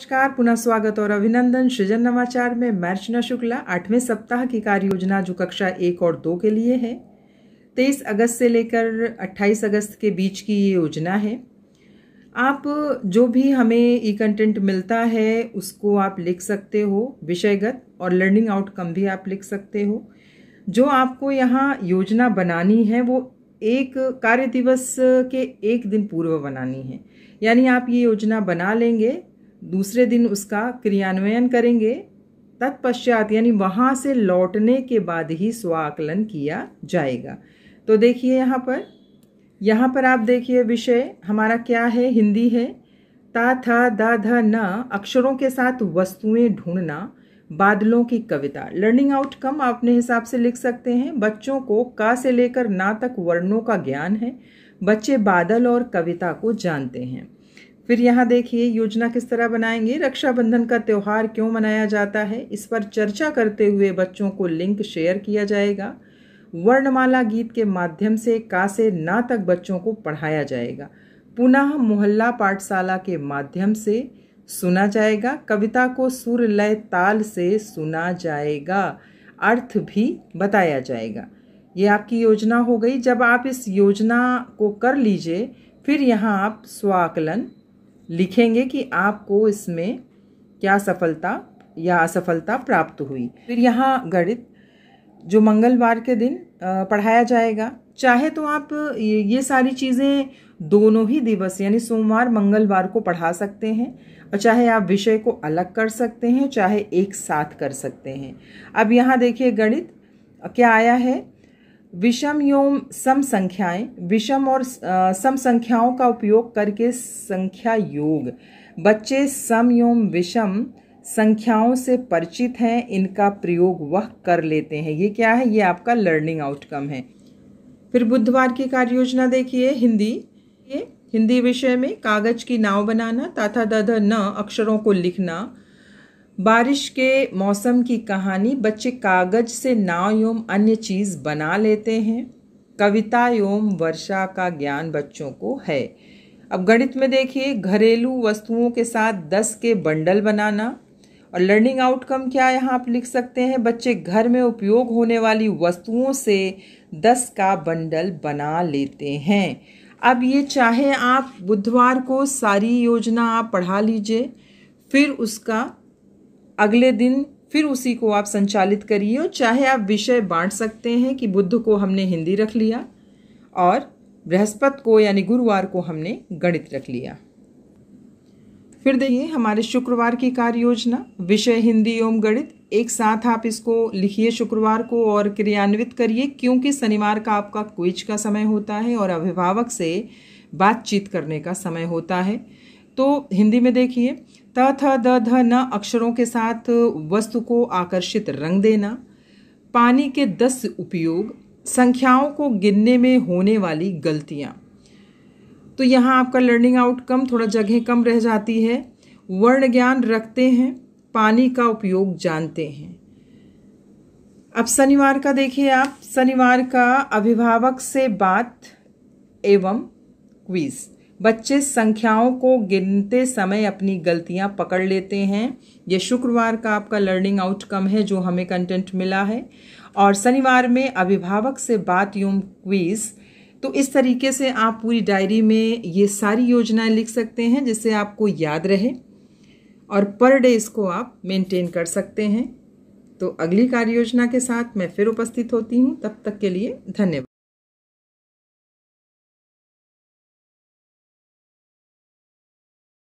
नमस्कार पुनः स्वागत और अभिनंदन सृजन नवाचार में मैं अर्चना शुक्ला आठवें सप्ताह की कार्य योजना जो कक्षा एक और दो के लिए है तेईस अगस्त से लेकर अट्ठाईस अगस्त के बीच की ये योजना है आप जो भी हमें ई कंटेंट मिलता है उसको आप लिख सकते हो विषयगत और लर्निंग आउटकम भी आप लिख सकते हो जो आपको यहाँ योजना बनानी है वो एक कार्य दिवस के एक दिन पूर्व बनानी है यानी आप ये योजना बना लेंगे दूसरे दिन उसका क्रियान्वयन करेंगे तत्पश्चात यानी वहाँ से लौटने के बाद ही स्वाकलन किया जाएगा तो देखिए यहाँ पर यहाँ पर आप देखिए विषय हमारा क्या है हिंदी है ता था द ध न अक्षरों के साथ वस्तुएं ढूंढना बादलों की कविता लर्निंग आउटकम आप अपने हिसाब से लिख सकते हैं बच्चों को का से लेकर ना तक वर्णों का ज्ञान है बच्चे बादल और कविता को जानते हैं फिर यहाँ देखिए योजना किस तरह बनाएंगे रक्षाबंधन का त्यौहार क्यों मनाया जाता है इस पर चर्चा करते हुए बच्चों को लिंक शेयर किया जाएगा वर्णमाला गीत के माध्यम से का से ना तक बच्चों को पढ़ाया जाएगा पुनः मोहल्ला पाठशाला के माध्यम से सुना जाएगा कविता को सुरलय ताल से सुना जाएगा अर्थ भी बताया जाएगा ये आपकी योजना हो गई जब आप इस योजना को कर लीजिए फिर यहाँ आप स्वाकलन लिखेंगे कि आपको इसमें क्या सफलता या असफलता प्राप्त हुई फिर यहाँ गणित जो मंगलवार के दिन पढ़ाया जाएगा चाहे तो आप ये सारी चीज़ें दोनों ही दिवस यानी सोमवार मंगलवार को पढ़ा सकते हैं और चाहे आप विषय को अलग कर सकते हैं चाहे एक साथ कर सकते हैं अब यहाँ देखिए गणित क्या आया है विषम योम सम संख्याएं विषम और सम संख्याओं का उपयोग करके संख्या योग बच्चे सम योम विषम संख्याओं से परिचित हैं इनका प्रयोग वह कर लेते हैं ये क्या है ये आपका लर्निंग आउटकम है फिर बुधवार की कार्य योजना देखिए हिंदी ये हिंदी विषय में कागज की नाव बनाना तथा दध न अक्षरों को लिखना बारिश के मौसम की कहानी बच्चे कागज से नाव एवं अन्य चीज़ बना लेते हैं कविता एवं वर्षा का ज्ञान बच्चों को है अब गणित में देखिए घरेलू वस्तुओं के साथ दस के बंडल बनाना और लर्निंग आउटकम क्या यहाँ आप लिख सकते हैं बच्चे घर में उपयोग होने वाली वस्तुओं से दस का बंडल बना लेते हैं अब ये चाहे आप बुधवार को सारी योजना आप पढ़ा लीजिए फिर उसका अगले दिन फिर उसी को आप संचालित करिए और चाहे आप विषय बांट सकते हैं कि बुद्ध को हमने हिंदी रख लिया और बृहस्पत को यानी गुरुवार को हमने गणित रख लिया फिर देखिए हमारे शुक्रवार की कार्य योजना विषय हिंदी एवं गणित एक साथ आप इसको लिखिए शुक्रवार को और क्रियान्वित करिए क्योंकि शनिवार का आपका क्विज का समय होता है और अभिभावक से बातचीत करने का समय होता है तो हिंदी में देखिए त थ द ध न अक्षरों के साथ वस्तु को आकर्षित रंग देना पानी के दस उपयोग संख्याओं को गिनने में होने वाली गलतियाँ तो यहाँ आपका लर्निंग आउटकम थोड़ा जगह कम रह जाती है वर्ण ज्ञान रखते हैं पानी का उपयोग जानते हैं अब शनिवार का देखिए आप शनिवार का अभिभावक से बात एवं क्विज़ बच्चे संख्याओं को गिनते समय अपनी गलतियां पकड़ लेते हैं ये शुक्रवार का आपका लर्निंग आउटकम है जो हमें कंटेंट मिला है और शनिवार में अभिभावक से बात यूम क्वीज़ तो इस तरीके से आप पूरी डायरी में ये सारी योजनाएं लिख सकते हैं जिससे आपको याद रहे और पर डे इसको आप मेंटेन कर सकते हैं तो अगली कार्य योजना के साथ मैं फिर उपस्थित होती हूँ तब तक के लिए धन्यवाद